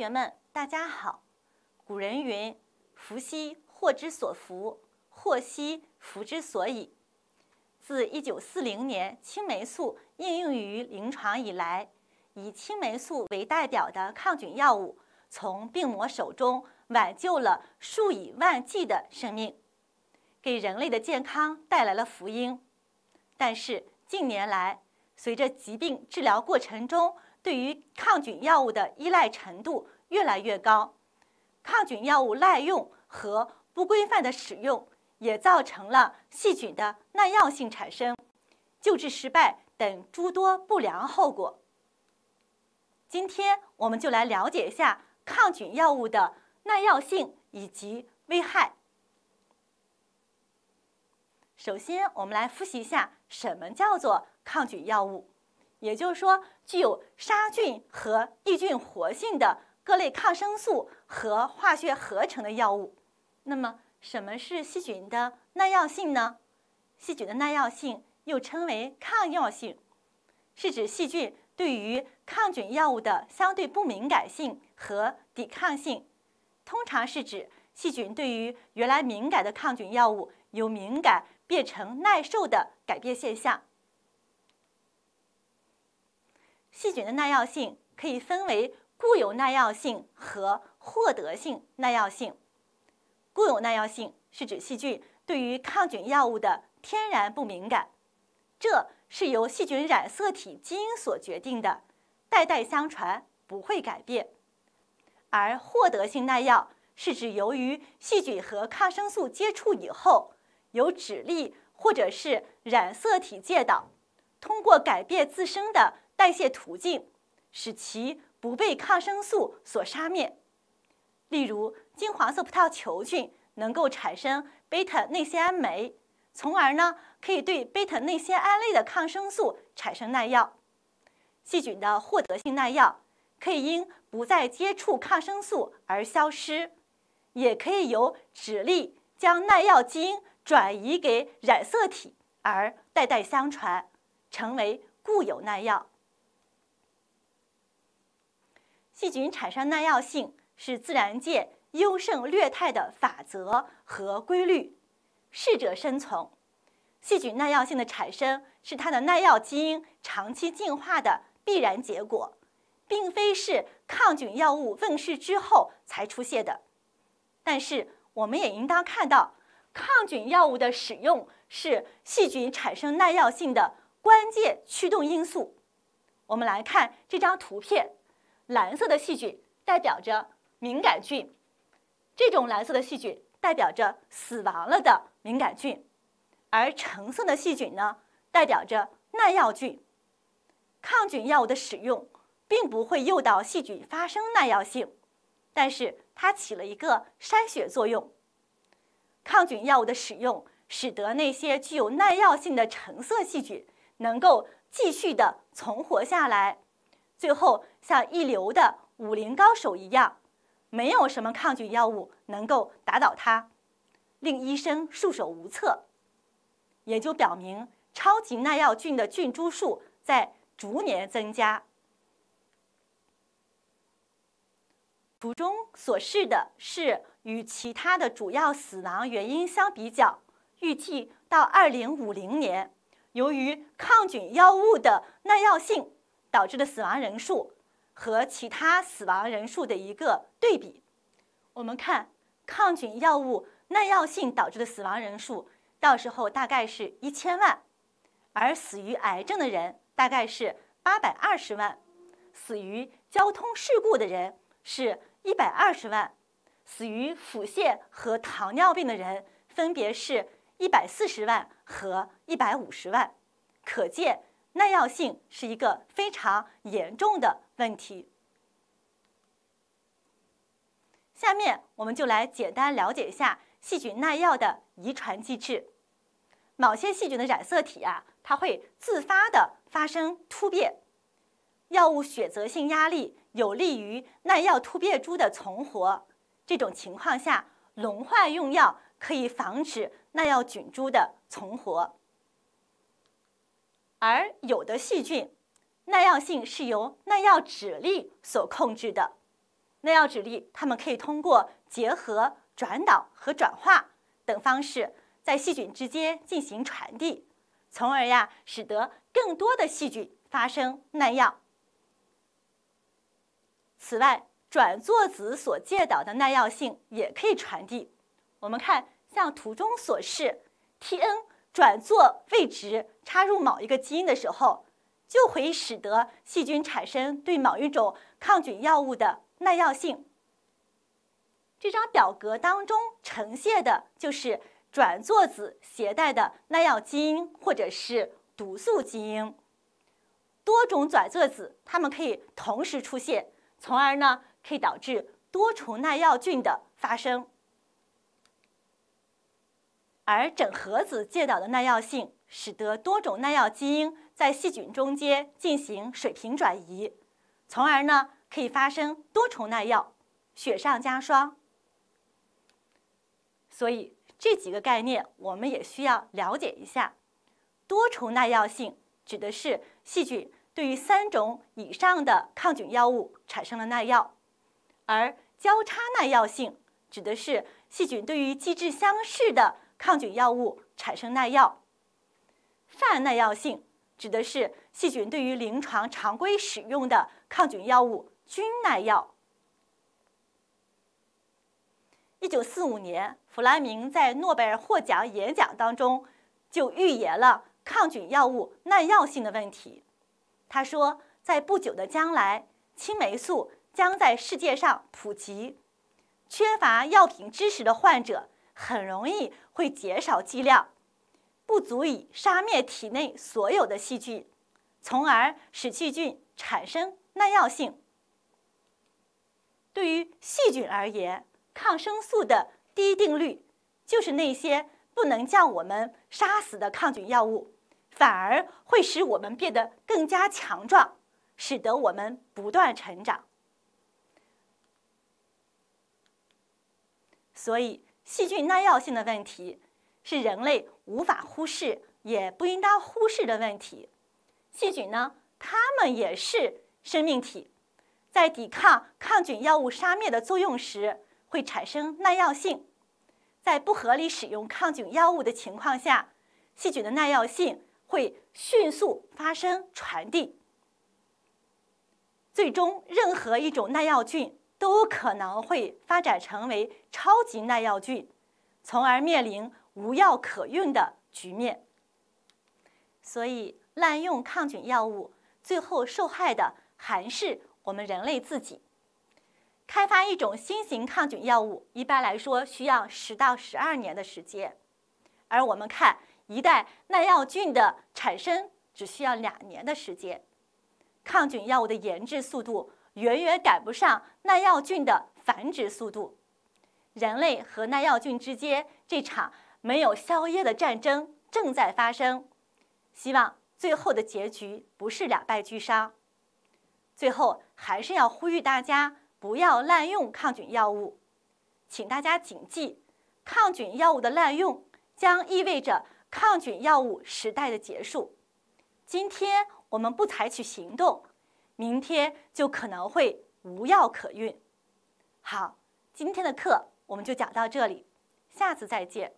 同学们，大家好。古人云：“福兮祸之所伏，祸兮福之所倚。”自1940年青霉素应用于临床以来，以青霉素为代表的抗菌药物从病魔手中挽救了数以万计的生命，给人类的健康带来了福音。但是近年来，随着疾病治疗过程中，对于抗菌药物的依赖程度越来越高，抗菌药物滥用和不规范的使用也造成了细菌的耐药性产生、救治失败等诸多不良后果。今天我们就来了解一下抗菌药物的耐药性以及危害。首先，我们来复习一下什么叫做抗菌药物。也就是说，具有杀菌和抑菌活性的各类抗生素和化学合成的药物。那么，什么是细菌的耐药性呢？细菌的耐药性又称为抗药性，是指细菌对于抗菌药物的相对不敏感性和抵抗性。通常是指细菌对于原来敏感的抗菌药物由敏感变成耐受的改变现象。细菌的耐药性可以分为固有耐药性和获得性耐药性。固有耐药性是指细菌对于抗菌药物的天然不敏感，这是由细菌染色体基因所决定的，代代相传不会改变。而获得性耐药是指由于细菌和抗生素接触以后，由指粒或者是染色体介导，通过改变自身的。代谢途径，使其不被抗生素所杀灭。例如，金黄色葡萄球菌能够产生贝塔内酰胺酶，从而呢可以对贝塔内酰胺类的抗生素产生耐药。细菌的获得性耐药可以因不再接触抗生素而消失，也可以由指粒将耐药基因转移给染色体而代代相传，成为固有耐药。细菌产生耐药性是自然界优胜劣汰的法则和规律，适者生存。细菌耐药性的产生是它的耐药基因长期进化的必然结果，并非是抗菌药物问世之后才出现的。但是，我们也应当看到，抗菌药物的使用是细菌产生耐药性的关键驱动因素。我们来看这张图片。蓝色的细菌代表着敏感菌，这种蓝色的细菌代表着死亡了的敏感菌，而橙色的细菌呢代表着耐药菌。抗菌药物的使用并不会诱导细菌发生耐药性，但是它起了一个筛选作用。抗菌药物的使用使得那些具有耐药性的橙色细菌能够继续的存活下来。最后，像一流的武林高手一样，没有什么抗菌药物能够打倒他，令医生束手无策。研究表明，超级耐药菌的菌株数在逐年增加。图中所示的是与其他的主要死亡原因相比较，预计到二零五零年，由于抗菌药物的耐药性。导致的死亡人数和其他死亡人数的一个对比，我们看抗菌药物耐药性导致的死亡人数，到时候大概是一千万，而死于癌症的人大概是八百二十万，死于交通事故的人是一百二十万，死于腹泻和糖尿病的人分别是一百四十万和一百五十万，可见。耐药性是一个非常严重的问题。下面我们就来简单了解一下细菌耐药的遗传机制。某些细菌的染色体啊，它会自发的发生突变。药物选择性压力有利于耐药突变株的存活。这种情况下，轮换用药可以防止耐药菌株的存活。而有的细菌耐药性是由耐药指粒所控制的，耐药指粒它们可以通过结合、转导和转化等方式，在细菌之间进行传递，从而呀，使得更多的细菌发生耐药。此外，转座子所介导的耐药性也可以传递。我们看，像图中所示，Tn。转座位置插入某一个基因的时候，就会使得细菌产生对某一种抗菌药物的耐药性。这张表格当中呈现的就是转座子携带的耐药基因或者是毒素基因。多种转座子，它们可以同时出现，从而呢可以导致多重耐药菌的发生。而整合子介导的耐药性，使得多种耐药基因在细菌中间进行水平转移，从而呢可以发生多重耐药，雪上加霜。所以这几个概念我们也需要了解一下。多重耐药性指的是细菌对于三种以上的抗菌药物产生了耐药，而交叉耐药性指的是细菌对于机制相似的。抗菌药物产生耐药，泛耐药性指的是细菌对于临床常规使用的抗菌药物均耐药。一九四五年，弗莱明在诺贝尔获奖演讲当中就预言了抗菌药物耐药性的问题。他说：“在不久的将来，青霉素将在世界上普及，缺乏药品知识的患者。”很容易会减少剂量，不足以杀灭体内所有的细菌，从而使细菌产生耐药性。对于细菌而言，抗生素的第一定律就是那些不能将我们杀死的抗菌药物，反而会使我们变得更加强壮，使得我们不断成长。所以。细菌耐药性的问题是人类无法忽视，也不应当忽视的问题。细菌呢，它们也是生命体，在抵抗抗菌药物杀灭的作用时，会产生耐药性。在不合理使用抗菌药物的情况下，细菌的耐药性会迅速发生传递，最终任何一种耐药菌。都可能会发展成为超级耐药菌，从而面临无药可用的局面。所以，滥用抗菌药物，最后受害的还是我们人类自己。开发一种新型抗菌药物，一般来说需要十到十二年的时间，而我们看一代耐药菌的产生只需要两年的时间，抗菌药物的研制速度。远远赶不上耐药菌的繁殖速度，人类和耐药菌之间这场没有硝烟的战争正在发生。希望最后的结局不是两败俱伤。最后，还是要呼吁大家不要滥用抗菌药物，请大家谨记，抗菌药物的滥用将意味着抗菌药物时代的结束。今天我们不采取行动。明天就可能会无药可运。好，今天的课我们就讲到这里，下次再见。